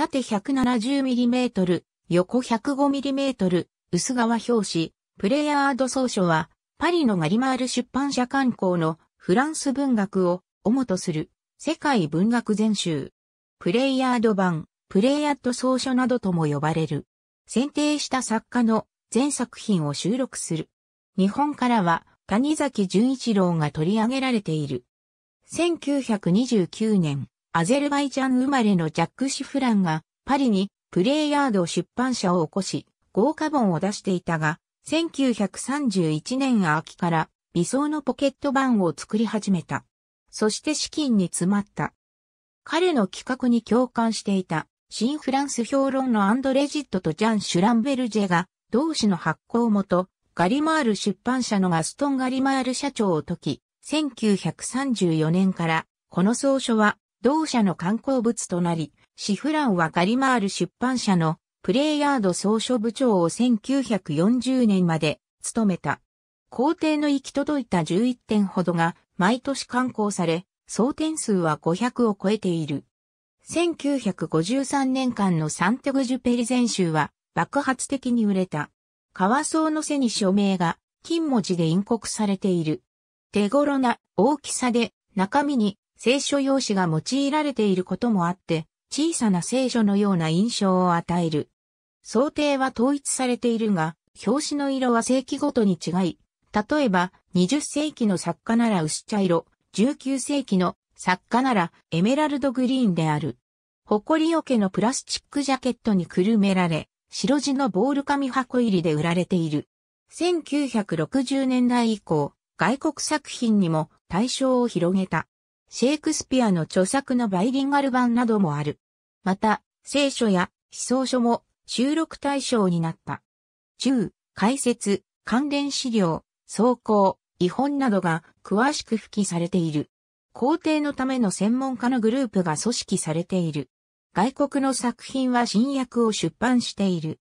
縦 170mm、横 105mm、薄側表紙、プレイヤード総書は、パリのガリマール出版社刊行のフランス文学を主とする世界文学全集。プレイヤード版、プレイヤード総書などとも呼ばれる。選定した作家の全作品を収録する。日本からは谷崎潤一郎が取り上げられている。1929年、アゼルバイジャン生まれのジャック・シフランがパリにプレイヤード出版社を起こし、豪華本を出していたが、1931年秋から理想のポケット版を作り始めた。そして資金に詰まった。彼の企画に共感していた新フランス評論のアンドレジットとジャン・シュランベルジェが同氏の発行元、ガリマール出版社のガストン・ガリマール社長を解き、1934年からこの草書は同社の観光物となり、シフランはガリマール出版社のプレイヤード総書部長を1940年まで務めた。皇帝の行き届いた11点ほどが毎年刊行され、総点数は500を超えている。1953年間のサンテグジュペリ全集は爆発的に売れた。川草の背に署名が金文字で印刻されている。手頃な大きさで中身に聖書用紙が用いられていることもあって、小さな聖書のような印象を与える。想定は統一されているが、表紙の色は世紀ごとに違い、例えば20世紀の作家なら薄茶色、19世紀の作家ならエメラルドグリーンである。誇りよけのプラスチックジャケットにくるめられ、白地のボール紙箱入りで売られている。1960年代以降、外国作品にも対象を広げた。シェイクスピアの著作のバイリンガル版などもある。また、聖書や思想書も収録対象になった。中、解説、関連資料、走稿、遺本などが詳しく付記されている。皇帝のための専門家のグループが組織されている。外国の作品は新訳を出版している。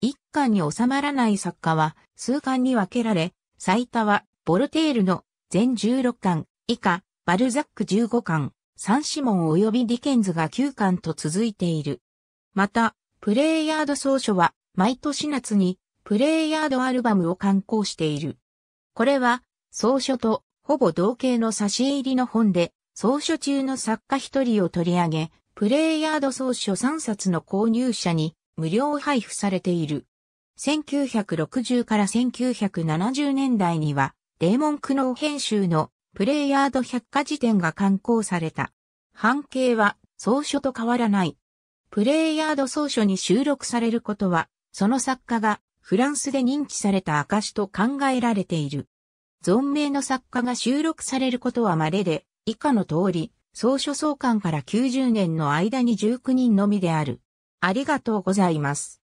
一巻に収まらない作家は数巻に分けられ、最多はボルテールの全16巻以下バルザック15巻、三指紋及びディケンズが9巻と続いている。また、プレイヤード総書は毎年夏にプレイヤードアルバムを刊行している。これは、総書とほぼ同型の差し入りの本で、総書中の作家一人を取り上げ、プレイヤード総書3冊の購入者に無料配布されている。1960から1970年代には、デーモン・クノー編集のプレイヤード百科事典が刊行された。半径は総書と変わらない。プレイヤード総書に収録されることは、その作家がフランスで認知された証と考えられている。存命の作家が収録されることは稀で、以下の通り、総書創刊から90年の間に19人のみである。ありがとうございます。